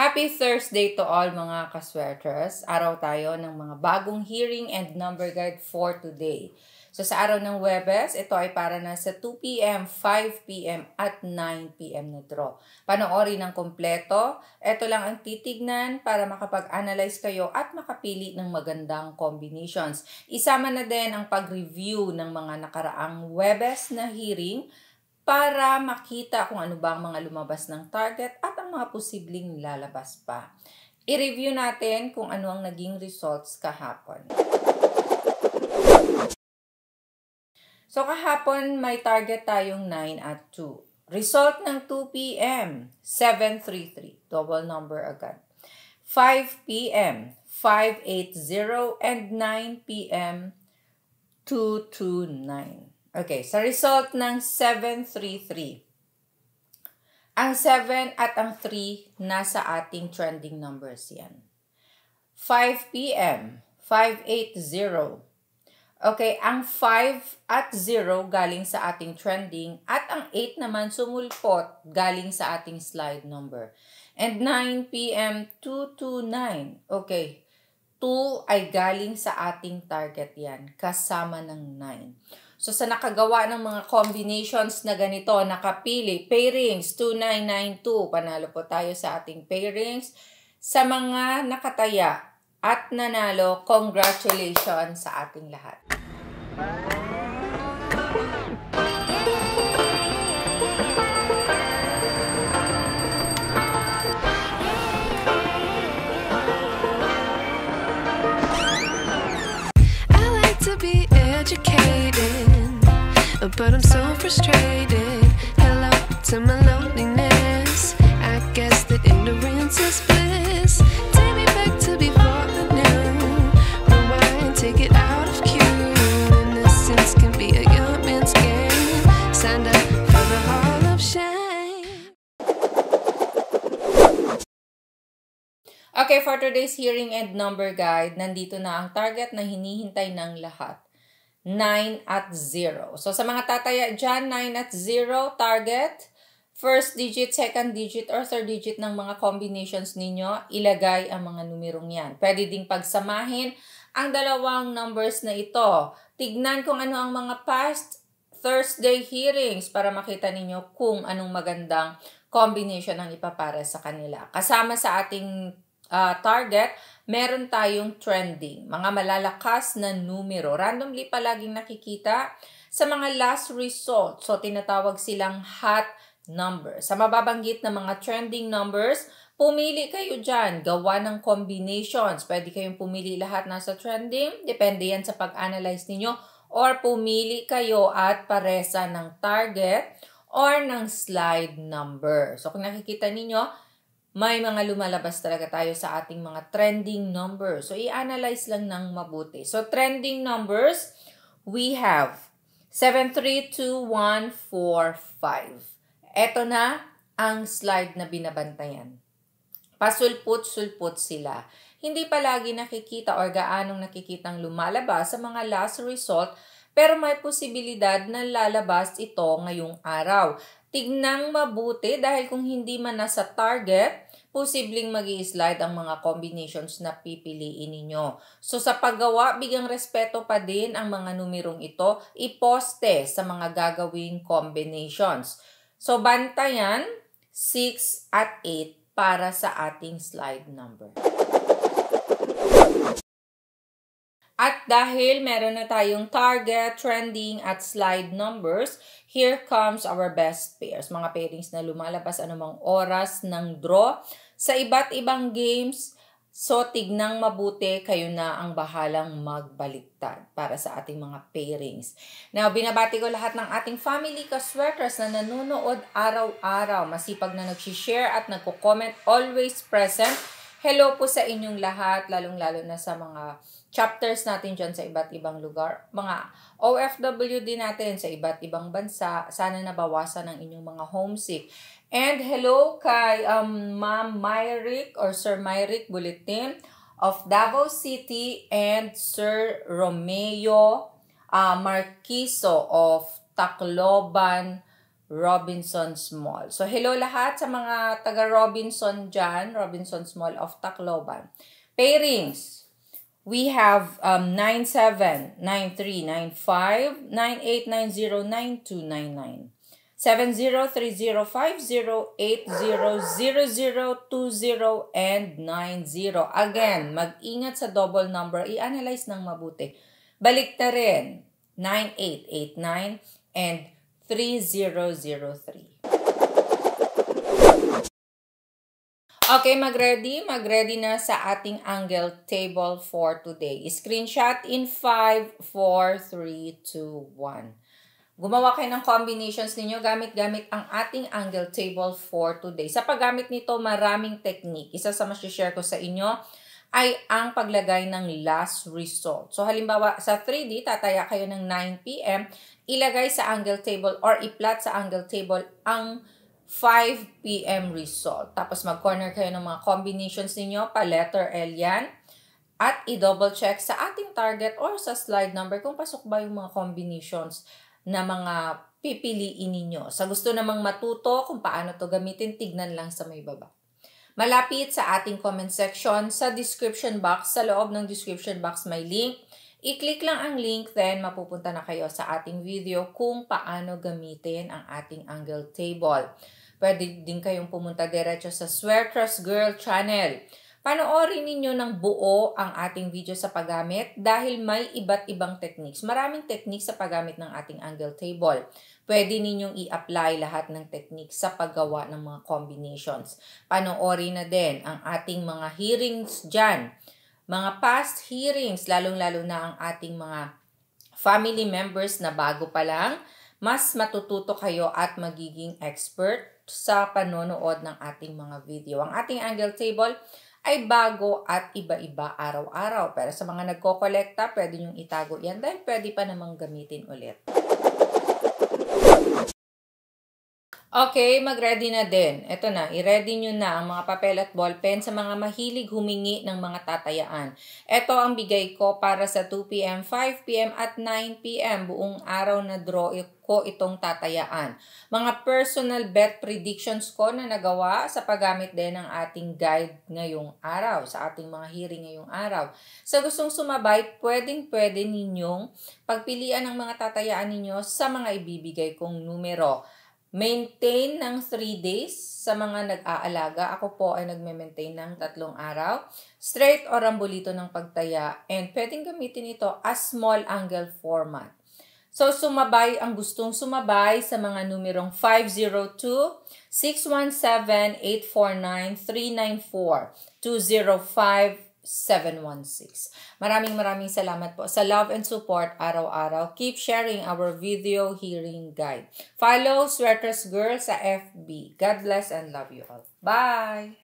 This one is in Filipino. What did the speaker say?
Happy Thursday to all mga kaswerters. Araw tayo ng mga bagong hearing and number guide for today. So sa araw ng Webes, ito ay para na sa 2pm, 5pm at 9pm nitro. Panoorin ng kompleto. Ito lang ang titignan para makapag-analyze kayo at makapili ng magandang combinations. Isama na din ang pag-review ng mga nakaraang Webes na hearing para makita kung ano ba ang mga lumabas ng target at ang mga posibleng lalabas pa. I-review natin kung ano ang naging results kahapon. So kahapon may target tayong 9 at 2. Result ng 2 p.m. 733. Double number agad. 5 p.m. 580 and 9 p.m. 229. Okay, sa result ng 733. Ang 7 at ang 3 nasa ating trending numbers yan. 5 p.m., 580. Okay, ang 5 at 0 galing sa ating trending at ang 8 naman sumulpot galing sa ating slide number. And 9 p.m., 229. Okay, 2 ay galing sa ating target yan kasama ng 9. So sa nakagawa ng mga combinations na ganito, nakapili, pairings, 2992, panalo po tayo sa ating pairings. Sa mga nakataya at nanalo, congratulations sa ating lahat. Bye. but I'm so frustrated. Hello to my loneliness. I guess that ignorance is bliss. Take me back to before the new. Rewind, take it out of cue. Innocence can be a young man's game. Signed up for the Hall of Shame. Okay, for today's hearing and number guide, nandito na ang target na hinihintay ng lahat 9 at 0. So sa mga tataya dyan, 9 at 0 target. First digit, second digit, or third digit ng mga combinations ninyo, ilagay ang mga numerong yan. Pwede ding pagsamahin ang dalawang numbers na ito. Tignan kung ano ang mga past Thursday hearings para makita ninyo kung anong magandang combination ang ipapare sa kanila. Kasama sa ating uh, target, meron tayong trending, mga malalakas na numero. Randomly palaging nakikita sa mga last result. So, tinatawag silang hot number. Sa mababanggit na mga trending numbers, pumili kayo dyan. Gawa ng combinations. Pwede kayong pumili lahat sa trending. Depende yan sa pag-analyze ninyo. Or pumili kayo at paresa ng target or ng slide number. So, kung nakikita ninyo, may mga lumalabas talaga tayo sa ating mga trending numbers. So, i-analyze lang ng mabuti. So, trending numbers, we have 732145. Ito na ang slide na binabantayan. Pasulput-sulput sila. Hindi palagi nakikita or gaanong nakikitang lumalabas sa mga last result pero may posibilidad na lalabas ito ngayong araw. Tignang mabuti dahil kung hindi man nasa target, posibleng mag slide ang mga combinations na pipiliin ninyo. So sa paggawa, bigang respeto pa din ang mga numerong ito, iposte sa mga gagawing combinations. So bantayan 6 at 8 para sa ating slide number. At dahil meron na tayong target, trending, at slide numbers, here comes our best pairs. Mga pairings na lumalabas anumang oras ng draw. Sa iba't ibang games, so tignang mabuti, kayo na ang bahalang magbaliktad para sa ating mga pairings. Now, binabati ko lahat ng ating family ka-sweaters na nanonood araw-araw. Masipag na nag-share at nagko-comment, always present Hello po sa inyong lahat, lalong-lalo na sa mga chapters natin dyan sa iba't ibang lugar. Mga OFW din natin sa iba't ibang bansa. Sana nabawasan ang inyong mga homesick. And hello kay um, Ma'am Myrick or Sir Myrick Bulletin of Davao City and Sir Romeo uh, Marquiso of Tacloban, Robinson's Mall. So, hello lahat sa mga taga-Robinson dyan, Robinson's Mall of Tacloban. Pairings. We have um, 97, 93, 95, 703050800020 and 90. Again, mag-ingat sa double number. I-analyze ng mabuti. Balik na rin. 9889 and 3003. Okay, mag-ready. Mag-ready na sa ating angle table for today. Screenshot in 5, 4, 3, 2, 1. Gumawa kayo ng combinations ninyo gamit-gamit ang ating angle table for today. Sa paggamit nito, maraming technique. Isa sa mas share ko sa inyo, ay ang paglagay ng last result. So halimbawa sa 3D, tataya kayo ng 9pm, ilagay sa angle table or iplat sa angle table ang 5pm result. Tapos mag-corner kayo ng mga combinations ninyo, pa-letter L yan. At i-double check sa ating target or sa slide number kung pasok ba yung mga combinations na mga pipiliin ninyo. Sa gusto namang matuto kung paano to gamitin, tignan lang sa may baba. Malapit sa ating comment section, sa description box, sa loob ng description box may link. I-click lang ang link then mapupunta na kayo sa ating video kung paano gamitin ang ating angle table. Pwede din kayong pumunta diretso sa Swear Trust Girl channel Panoorin ninyo ng buo ang ating video sa paggamit dahil may iba't ibang techniques. Maraming techniques sa paggamit ng ating angle table. Pwede ninyong i-apply lahat ng techniques sa paggawa ng mga combinations. Panoorin na din ang ating mga hearings dyan. Mga past hearings, lalong-lalo na ang ating mga family members na bago pa lang, mas matututo kayo at magiging expert sa panonood ng ating mga video. Ang ating angle table, ay bago at iba-iba araw-araw. Pero sa mga nagkokolekta, pwede nyong itago yan dahil pwede pa namang gamitin ulit. Okay, mag-ready na din. Ito na, i-ready nyo na ang mga papel at ballpen sa mga mahilig humingi ng mga tatayaan. Ito ang bigay ko para sa 2pm, 5pm at 9pm buong araw na draw ko itong tatayaan. Mga personal bet predictions ko na nagawa sa paggamit din ng ating guide ngayong araw, sa ating mga hearing ngayong araw. Sa gustong sumabay, pwedeng-pwede ninyong pagpilian ng mga tatayaan ninyo sa mga ibibigay kong numero. Maintain ng 3 days sa mga nag-aalaga. Ako po ay nagme-maintain ng tatlong araw. Straight or rambolito ng pagtaya. And pwedeng gamitin ito as small angle format. So, sumabay ang gustong sumabay sa mga numerong 502-617-849-394-205 716 Maraming maraming salamat po sa love and support araw-araw. Keep sharing our video hearing guide. Follow Sweaters Girl sa FB. God bless and love you all. Bye!